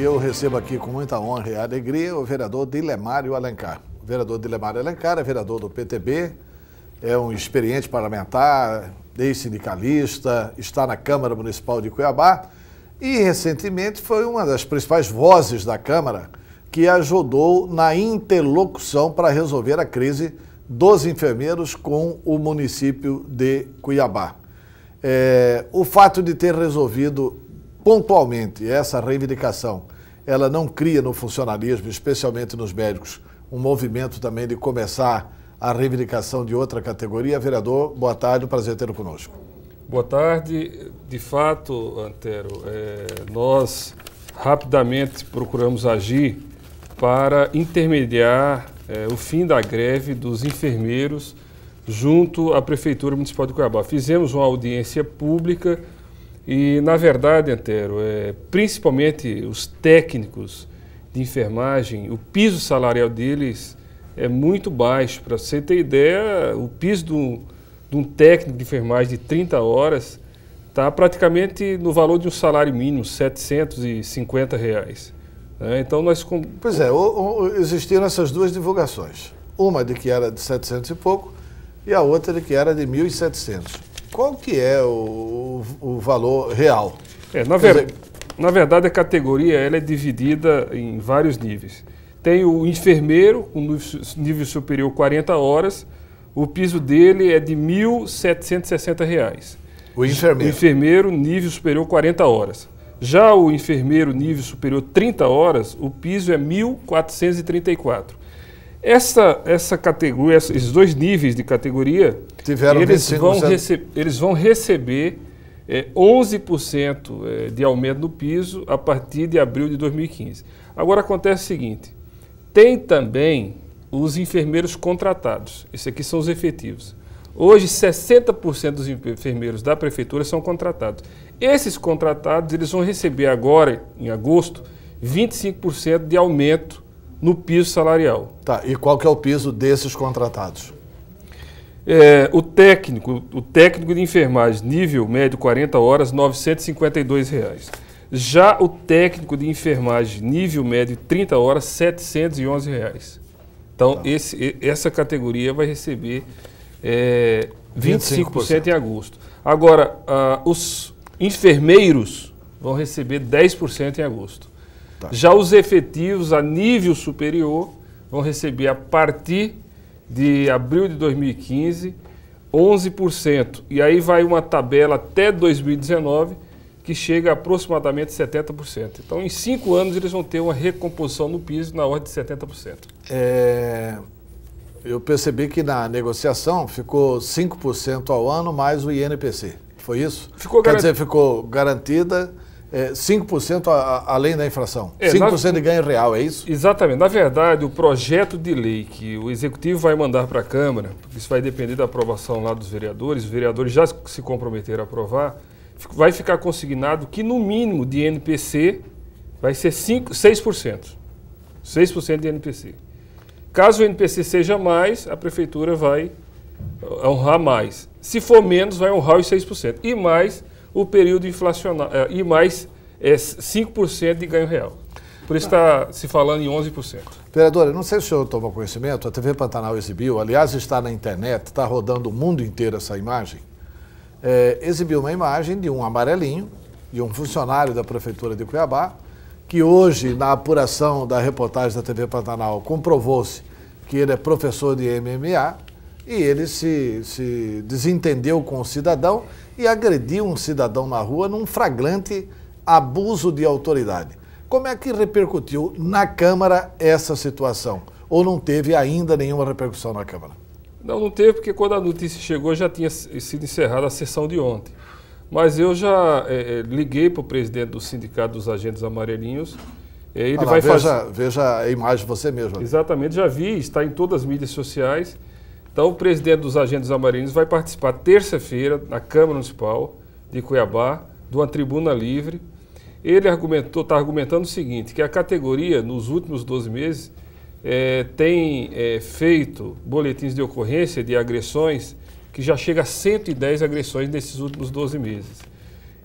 eu recebo aqui com muita honra e alegria o vereador Dilemário Alencar. O vereador Dilemário Alencar é vereador do PTB, é um experiente parlamentar, ex-sindicalista, está na Câmara Municipal de Cuiabá e recentemente foi uma das principais vozes da Câmara que ajudou na interlocução para resolver a crise dos enfermeiros com o município de Cuiabá. É, o fato de ter resolvido pontualmente essa reivindicação ela não cria no funcionalismo, especialmente nos médicos, um movimento também de começar a reivindicação de outra categoria? Vereador, boa tarde, um prazer tê-lo conosco. Boa tarde. De fato, Antero, é, nós rapidamente procuramos agir para intermediar é, o fim da greve dos enfermeiros junto à Prefeitura Municipal de Cuiabá. Fizemos uma audiência pública e, na verdade, Antero, é, principalmente os técnicos de enfermagem, o piso salarial deles é muito baixo. Para você ter ideia, o piso do, de um técnico de enfermagem de 30 horas está praticamente no valor de um salário mínimo, 750 reais. É, então nós... Pois é, o, o, existiram essas duas divulgações. Uma de que era de 700 e pouco e a outra de que era de 1.700. Qual que é o, o, valor real. É, na, ver... dizer... na verdade, a categoria ela é dividida em vários níveis. Tem o enfermeiro, com nível superior 40 horas, o piso dele é de R$ 1.760. O enfermeiro. O enfermeiro, nível superior 40 horas. Já o enfermeiro, nível superior 30 horas, o piso é 1.434. Essa, essa categoria, esses dois níveis de categoria, Tiveram eles, vão eles vão receber é, 11% é, de aumento no piso a partir de abril de 2015. Agora acontece o seguinte: tem também os enfermeiros contratados. Esses aqui são os efetivos. Hoje, 60% dos enfermeiros da prefeitura são contratados. Esses contratados, eles vão receber agora, em agosto, 25% de aumento no piso salarial. Tá, e qual que é o piso desses contratados? É, o técnico, o técnico de enfermagem, nível médio 40 horas, R$ 952. Reais. Já o técnico de enfermagem, nível médio 30 horas, R$ 711. Reais. Então, tá. esse, essa categoria vai receber é, 25%, 25% em agosto. Agora, ah, os enfermeiros vão receber 10% em agosto. Tá. Já os efetivos a nível superior vão receber a partir de abril de 2015, 11%. E aí vai uma tabela até 2019 que chega a aproximadamente 70%. Então, em cinco anos, eles vão ter uma recomposição no piso na ordem de 70%. É, eu percebi que na negociação ficou 5% ao ano mais o INPC. Foi isso? Ficou Quer dizer, ficou garantida é, 5% a, a, além da inflação. É, 5% na, de ganho real, é isso? Exatamente. Na verdade, o projeto de lei que o Executivo vai mandar para a Câmara, isso vai depender da aprovação lá dos vereadores, os vereadores já se comprometeram a aprovar, vai ficar consignado que no mínimo de NPC vai ser 5, 6%. 6% de NPC. Caso o NPC seja mais, a prefeitura vai honrar mais. Se for menos, vai honrar os 6%. E mais, o período inflacionário eh, e mais é, eh, 5% de ganho real. Por isso está se falando em 11%. Vereadora, não sei se o senhor toma conhecimento, a TV Pantanal exibiu, aliás, está na internet, está rodando o mundo inteiro essa imagem. É, exibiu uma imagem de um amarelinho, de um funcionário da Prefeitura de Cuiabá, que hoje, na apuração da reportagem da TV Pantanal, comprovou-se que ele é professor de MMA, e ele se, se desentendeu com o cidadão e agrediu um cidadão na rua num fragrante abuso de autoridade. Como é que repercutiu na Câmara essa situação? Ou não teve ainda nenhuma repercussão na Câmara? Não, não teve, porque quando a notícia chegou já tinha sido encerrada a sessão de ontem. Mas eu já é, é liguei para o presidente do Sindicato dos Agentes Amarelinhos. É, ele ah, vai veja, fazer... veja a imagem você mesmo. Exatamente, já vi, está em todas as mídias sociais. Então, o presidente dos agentes amarinos vai participar terça-feira na Câmara Municipal de Cuiabá, de uma tribuna livre. Ele argumentou, está argumentando o seguinte, que a categoria, nos últimos 12 meses, é, tem é, feito boletins de ocorrência de agressões que já chega a 110 agressões nesses últimos 12 meses.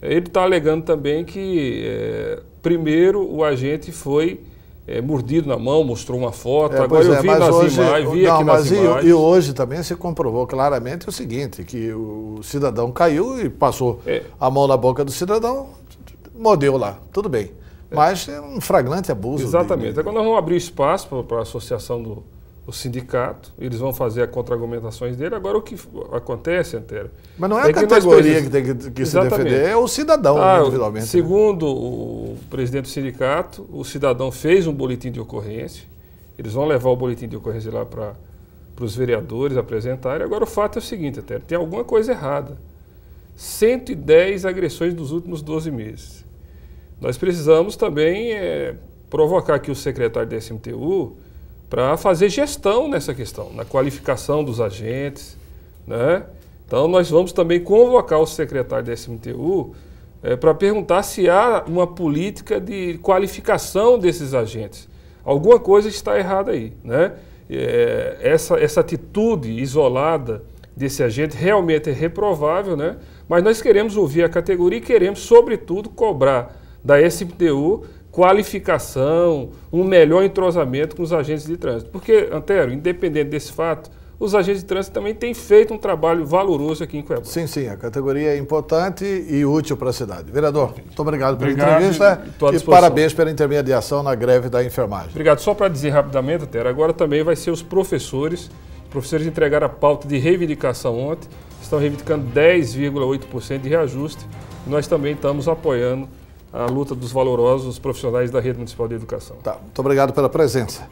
Ele está alegando também que, é, primeiro, o agente foi é, mordido na mão, mostrou uma foto. É, Agora eu é, vi é, nas hoje, imagens, vi não, aqui nas e, imagens. E hoje também se comprovou claramente o seguinte, que o cidadão caiu e passou é. a mão na boca do cidadão, mordeu lá, tudo bem. É. Mas é um flagrante abuso. Exatamente. De... Agora nós vamos abrir espaço para a associação do, o sindicato, eles vão fazer a contra-argumentações dele. Agora, o que acontece, Antero... Mas não é, é a categoria que, precisamos... que tem que, que se defender, é o cidadão, ah, individualmente. Né? Segundo o presidente do sindicato, o cidadão fez um boletim de ocorrência, eles vão levar o boletim de ocorrência lá para os vereadores apresentarem. Agora, o fato é o seguinte, Antero, tem alguma coisa errada. 110 agressões nos últimos 12 meses. Nós precisamos também é, provocar que o secretário da SMTU para fazer gestão nessa questão, na qualificação dos agentes. Né? Então, nós vamos também convocar o secretário da SMTU é, para perguntar se há uma política de qualificação desses agentes. Alguma coisa está errada aí. Né? É, essa, essa atitude isolada desse agente realmente é reprovável, né? mas nós queremos ouvir a categoria e queremos, sobretudo, cobrar da SMTU qualificação, um melhor entrosamento com os agentes de trânsito. Porque, Antero, independente desse fato, os agentes de trânsito também têm feito um trabalho valoroso aqui em Cuiabá. Sim, sim, a categoria é importante e útil para a cidade. Vereador, muito obrigado pela obrigado entrevista e, e parabéns pela intermediação na greve da enfermagem. Obrigado. Só para dizer rapidamente, Antero, agora também vai ser os professores. Os professores entregaram a pauta de reivindicação ontem, estão reivindicando 10,8% de reajuste. Nós também estamos apoiando a luta dos valorosos profissionais da rede municipal de educação. Tá, muito obrigado pela presença.